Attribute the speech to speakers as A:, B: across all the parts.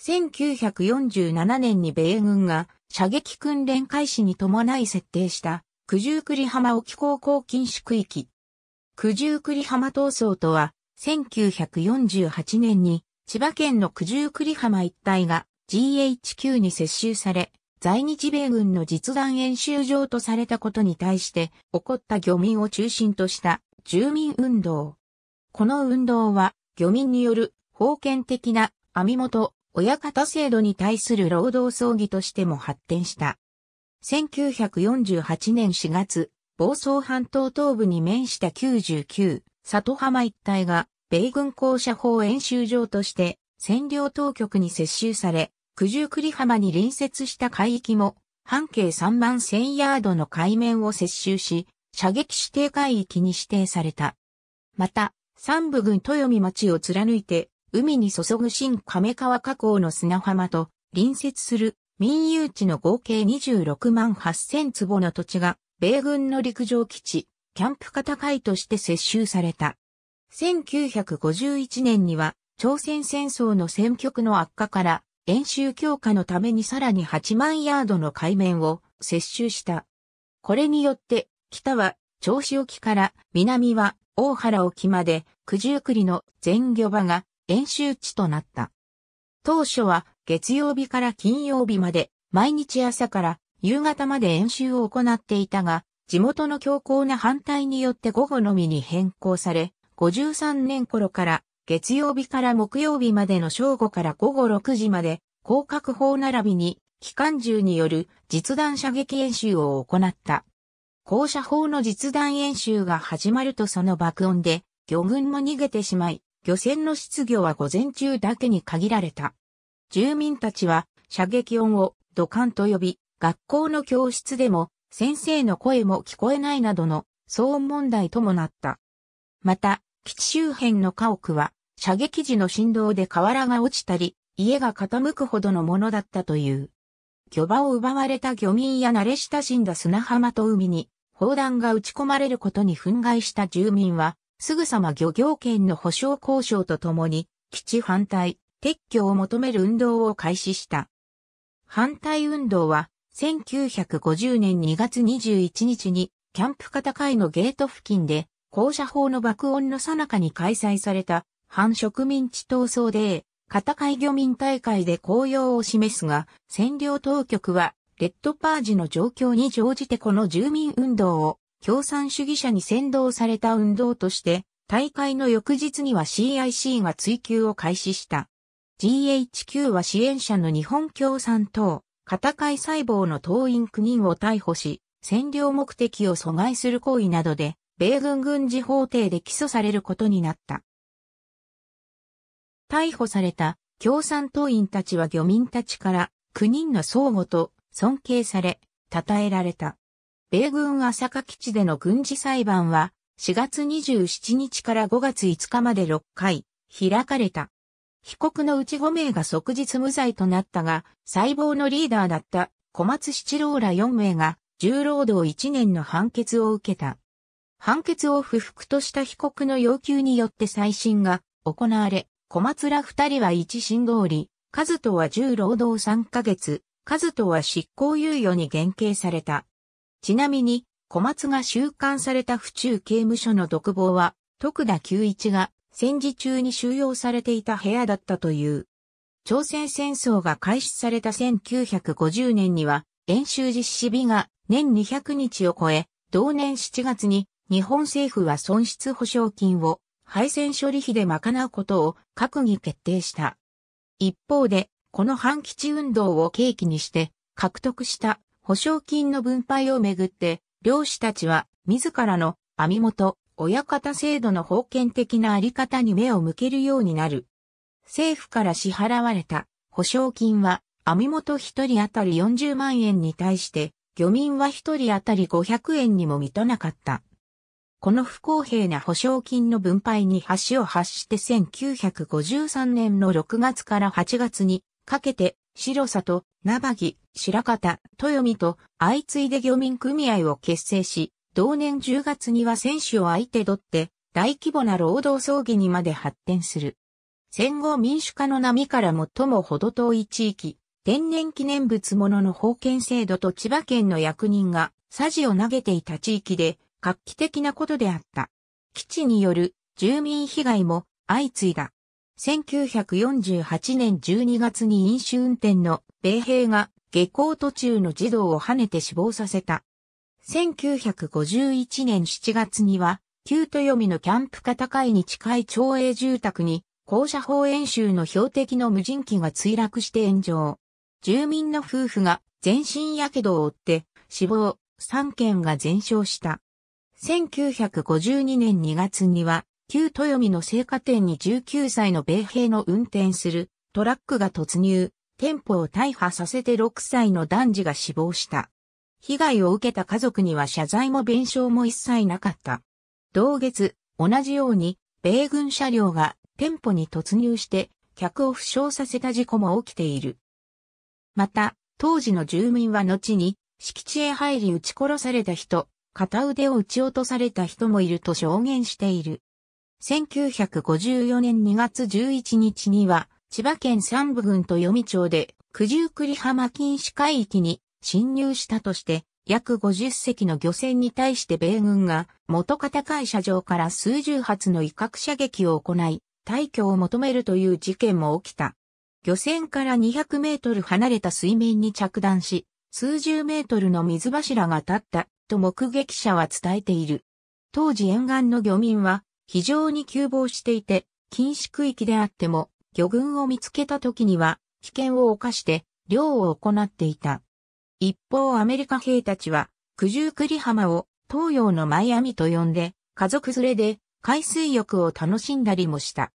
A: 1947年に米軍が射撃訓練開始に伴い設定した九十九里浜沖航行禁止区域。九十九里浜闘争とは、1948年に千葉県の九十九里浜一帯が GHQ に接収され、在日米軍の実弾演習場とされたことに対して起こった漁民を中心とした住民運動。この運動は漁民による封建的な網元親方制度に対する労働争議としても発展した。1948年4月、房総半島東部に面した99、里浜一帯が、米軍校舎法演習場として、占領当局に接収され、九十九里浜に隣接した海域も、半径3万1000ヤードの海面を接収し、射撃指定海域に指定された。また、三部軍豊見町を貫いて、海に注ぐ新亀川河口の砂浜と隣接する民有地の合計26万8000坪の土地が米軍の陸上基地、キャンプ型海として接収された。1951年には朝鮮戦争の戦局の悪化から演習強化のためにさらに8万ヤードの海面を接収した。これによって北は銚子沖から南は大原沖まで九十九里の全魚場が演習地となった。当初は月曜日から金曜日まで毎日朝から夕方まで演習を行っていたが、地元の強硬な反対によって午後のみに変更され、53年頃から月曜日から木曜日までの正午から午後6時まで、広角砲並びに機関銃による実弾射撃演習を行った。高射砲の実弾演習が始まるとその爆音で、魚群も逃げてしまい、漁船の失業は午前中だけに限られた。住民たちは射撃音を土管と呼び、学校の教室でも先生の声も聞こえないなどの騒音問題ともなった。また、基地周辺の家屋は射撃時の振動で瓦が落ちたり、家が傾くほどのものだったという。漁場を奪われた漁民や慣れ親しんだ砂浜と海に砲弾が撃ち込まれることに憤慨した住民はすぐさま漁業権の保障交渉とともに、基地反対、撤去を求める運動を開始した。反対運動は、1950年2月21日に、キャンプ片会のゲート付近で、校舎法の爆音の最中に開催された、反植民地闘争で、片海漁民大会で公用を示すが、占領当局は、レッドパージの状況に乗じてこの住民運動を共産主義者に先導された運動として、大会の翌日には CIC が追及を開始した。GHQ は支援者の日本共産党、片い細胞の党員9人を逮捕し、占領目的を阻害する行為などで、米軍軍事法廷で起訴されることになった。逮捕された共産党員たちは漁民たちから9人の相互と尊敬され、称えられた。米軍朝霞基地での軍事裁判は、4月27日から5月5日まで6回、開かれた。被告のうち5名が即日無罪となったが、細胞のリーダーだった小松七郎ら4名が重労働1年の判決を受けた。判決を不服とした被告の要求によって再審が行われ、小松ら2人は一審通り、和人は重労働3ヶ月、和人は執行猶予に減刑された。ちなみに、小松が収監された府中刑務所の独房は、徳田久一が戦時中に収容されていた部屋だったという。朝鮮戦争が開始された1950年には、演習実施日が年200日を超え、同年7月に日本政府は損失保証金を敗戦処理費で賄うことを閣議決定した。一方で、この反基地運動を契機にして獲得した保証金の分配をめぐって、漁師たちは自らの網元、親方制度の封建的なあり方に目を向けるようになる。政府から支払われた保証金は網元一人当たり40万円に対して、漁民は一人当たり500円にも満たなかった。この不公平な保証金の分配に橋を発して1953年の6月から8月にかけて白里、ナバギ、白方、豊見と相次いで漁民組合を結成し、同年10月には選手を相手取って大規模な労働争議にまで発展する。戦後民主化の波から最も程遠い地域、天然記念物ものの封建制度と千葉県の役人がサジを投げていた地域で画期的なことであった。基地による住民被害も相次いだ。1948年12月に飲酒運転の米兵が下校途中の児童を跳ねて死亡させた。1951年7月には、旧豊見のキャンプ片会に近い町営住宅に、校舎法演習の標的の無人機が墜落して炎上。住民の夫婦が全身火傷を負って死亡、3件が全焼した。1952年2月には、旧豊見の生花店に19歳の米兵の運転するトラックが突入、店舗を大破させて6歳の男児が死亡した。被害を受けた家族には謝罪も弁償も一切なかった。同月、同じように、米軍車両が店舗に突入して、客を負傷させた事故も起きている。また、当時の住民は後に、敷地へ入り撃ち殺された人、片腕を撃ち落とされた人もいると証言している。1954年2月11日には、千葉県三部郡とみ町で九十九里浜禁止海域に侵入したとして、約50隻の漁船に対して米軍が元片会社上から数十発の威嚇射撃を行い、退去を求めるという事件も起きた。漁船から200メートル離れた水面に着弾し、数十メートルの水柱が立ったと目撃者は伝えている。当時沿岸の漁民は非常に急防していて、禁止区域であっても魚群を見つけた時には危険を冒して漁を行っていた。一方アメリカ兵たちは九十九里浜を東洋のマイアミと呼んで家族連れで海水浴を楽しんだりもした。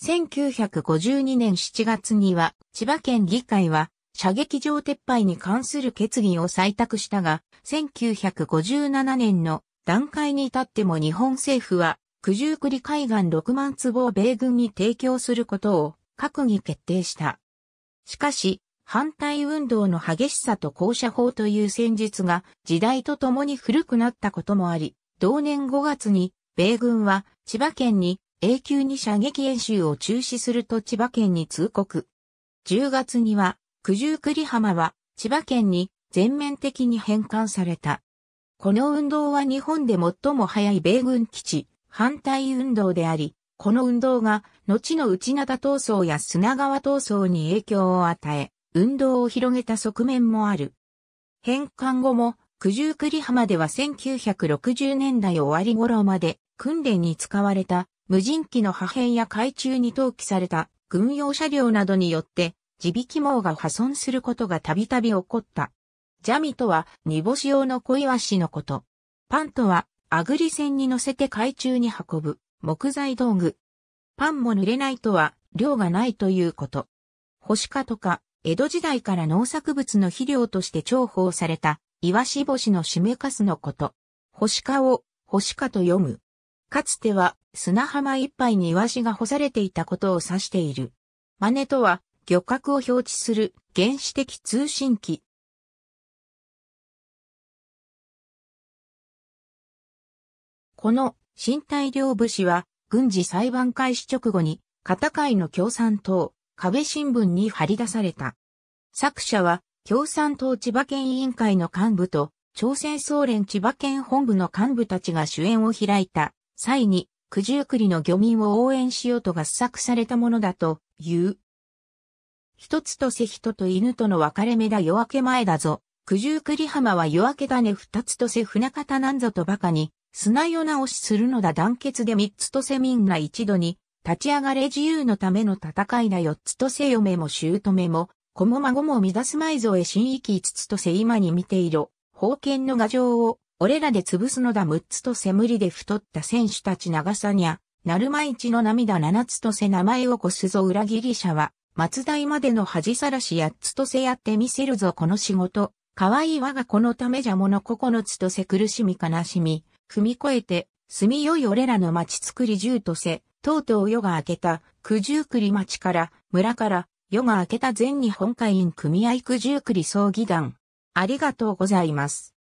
A: 1952年7月には千葉県議会は射撃場撤廃に関する決議を採択したが、1957年の段階に至っても日本政府は九十九里海岸6万坪を米軍に提供することを閣議決定した。しかし、反対運動の激しさと校舎法という戦術が時代とともに古くなったこともあり、同年5月に米軍は千葉県に永久に射撃演習を中止すると千葉県に通告。10月には九十九里浜は千葉県に全面的に返還された。この運動は日本で最も早い米軍基地反対運動であり、この運動が後の内灘闘争や砂川闘争に影響を与え、運動を広げた側面もある。返還後も九十九里浜では1960年代終わり頃まで訓練に使われた無人機の破片や海中に投棄された軍用車両などによって地引き網が破損することがたびたび起こった。ジャミとは煮干し用の小イワシのこと。パンとはあぐり船に乗せて海中に運ぶ木材道具。パンも濡れないとは、量がないということ。星化とか、江戸時代から農作物の肥料として重宝された、イワシ干しの締めかすのこと。星化を、星化と読む。かつては、砂浜いっぱいにイワシが干されていたことを指している。真似とは、漁獲を表示する原始的通信機、この新大量武士は軍事裁判開始直後に片貝の共産党壁新聞に張り出された。作者は共産党千葉県委員会の幹部と朝鮮総連千葉県本部の幹部たちが主演を開いた際に九十九里の漁民を応援しようと合作されたものだと言う。一つとせ人と犬との分かれ目だ夜明け前だぞ。九十九里浜は夜明けだね二つとせ船方なんぞと馬鹿に、砂夜直しするのだ団結で三つとせみんな一度に、立ち上がれ自由のための戦いだ四つとせ嫁も姑も、子も孫も乱すいぞえ新域五つとせ今に見ていろ、封建の牙城を、俺らで潰すのだ六つとせ無理で太った選手たち長さにゃ、なるまいちの涙七つとせ名前をこすぞ裏切り者は、松代までの恥さらし八つとせやってみせるぞこの仕事。可愛い我が子のためじゃもの九つとせ苦しみ悲しみ、踏み越えて、住みよい俺らの町作り十とせ、とうとう夜が明けた、九十九里町から、村から、夜が明けた全日本会員組合九十九里葬儀団。ありがとうございます。